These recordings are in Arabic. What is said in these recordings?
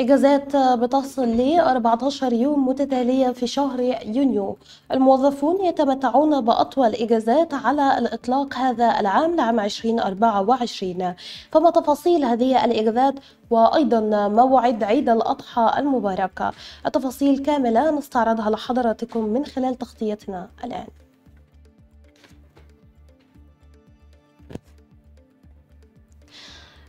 إجازات بتصل ل 14 يوم متتالية في شهر يونيو الموظفون يتمتعون بأطول إجازات على الإطلاق هذا العام لعام 2024 فما تفاصيل هذه الإجازات وأيضا موعد عيد الأضحى المبارك التفاصيل كاملة نستعرضها لحضراتكم من خلال تغطيتنا الآن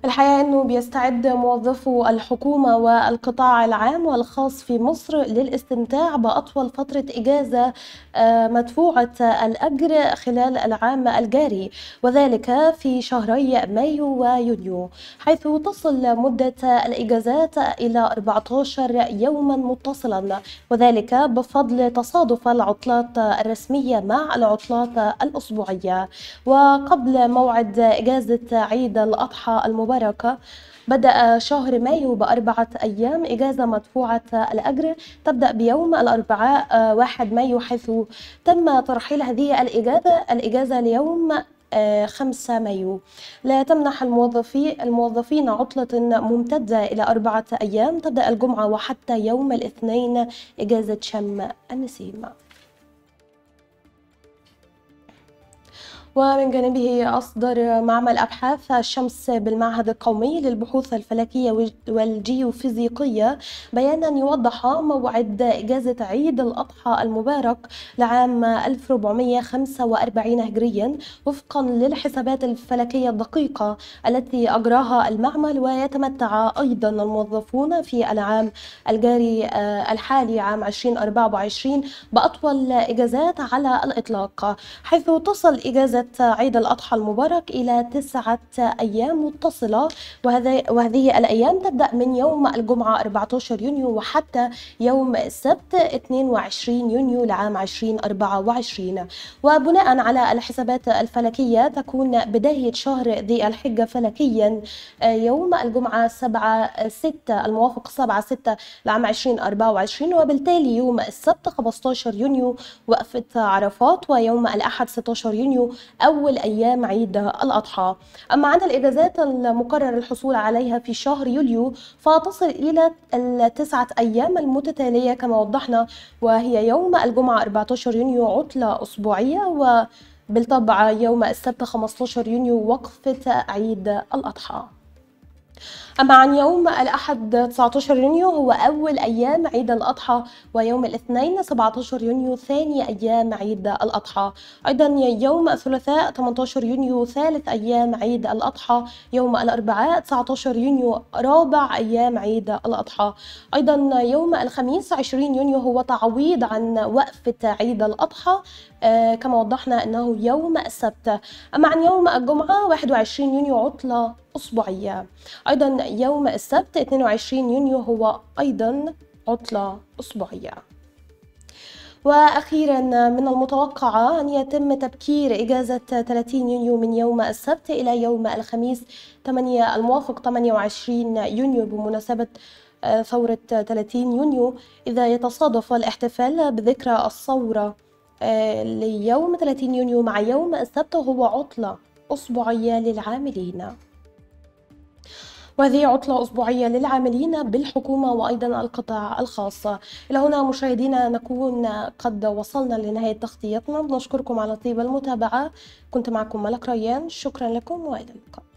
الحقيقة أنه بيستعد موظفو الحكومة والقطاع العام والخاص في مصر للاستمتاع بأطول فترة إجازة آه، مدفوعة الأجر خلال العام الجاري وذلك في شهري مايو ويونيو حيث تصل مدة الإجازات إلى 14 يوما متصلا وذلك بفضل تصادف العطلات الرسمية مع العطلات الأسبوعية وقبل موعد إجازة عيد الأضحى المبارك الورقة بدأ شهر مايو بأربعة أيام إجازة مدفوعة الأجر تبدأ بيوم الأربعاء 1 آه، مايو حيث تم ترحيل هذه الإجازة الإجازة ليوم 5 آه، مايو لا تمنح الموظفي الموظفين عطلة ممتدة إلى أربعة أيام تبدأ الجمعة وحتى يوم الاثنين إجازة شم النسيم ومن جانبه أصدر معمل أبحاث الشمس بالمعهد القومي للبحوث الفلكية والجيوفيزيقية بيانا يوضح موعد إجازة عيد الأضحى المبارك لعام 1445 هجريا وفقا للحسابات الفلكية الدقيقة التي أجراها المعمل ويتمتع أيضا الموظفون في العام الجاري آه، الحالي عام 2024 بأطول إجازات على الإطلاق حيث تصل إجازة عيد الأضحى المبارك إلى تسعة أيام متصلة وهذه الأيام تبدأ من يوم الجمعة 14 يونيو وحتى يوم السبت 22 يونيو لعام 2024 وبناء على الحسابات الفلكية تكون بداية شهر ذي الحجة فلكيا يوم الجمعة 7 6 الموافق 7 6 لعام 2024 وبالتالي يوم السبت 15 يونيو وقفة عرفات ويوم الأحد 16 يونيو أول أيام عيد الأضحى أما عن الإجازات المقرر الحصول عليها في شهر يوليو فتصل إلى التسعة أيام المتتالية كما وضحنا وهي يوم الجمعة 14 يونيو عطلة أسبوعية و بالطبع يوم السبت 15 يونيو وقفة عيد الأضحى أما عن يوم الأحد 19 يونيو هو أول أيام عيد الأضحى ويوم الاثنين 17 يونيو ثاني أيام عيد الأضحى أيضا يوم الثلاثاء 18 يونيو ثالث أيام عيد الأضحى يوم الأربعاء 19 يونيو رابع أيام عيد الأضحى أيضا يوم الخميس 20 يونيو هو تعويض عن وقفة عيد الأضحى آه كما وضحنا أنه يوم السبت أما عن يوم الجمعة 21 يونيو عطلة أسبوعية أيضا يوم السبت 22 يونيو هو أيضا عطلة أسبوعية وأخيرا من المتوقع أن يتم تبكير إجازة 30 يونيو من يوم السبت إلى يوم الخميس 8 الموافق 28 يونيو بمناسبة آه، ثورة 30 يونيو إذا يتصادف الاحتفال بذكرى الثورة آه، ليوم 30 يونيو مع يوم السبت هو عطلة أسبوعية للعاملين وهذه عطلة أسبوعية للعاملين بالحكومة وأيضا القطاع الخاص إلى هنا مشاهدينا نكون قد وصلنا لنهاية تغطيتنا نشكركم على طيب المتابعة كنت معكم ملك ريان شكرا لكم وإلى اللقاء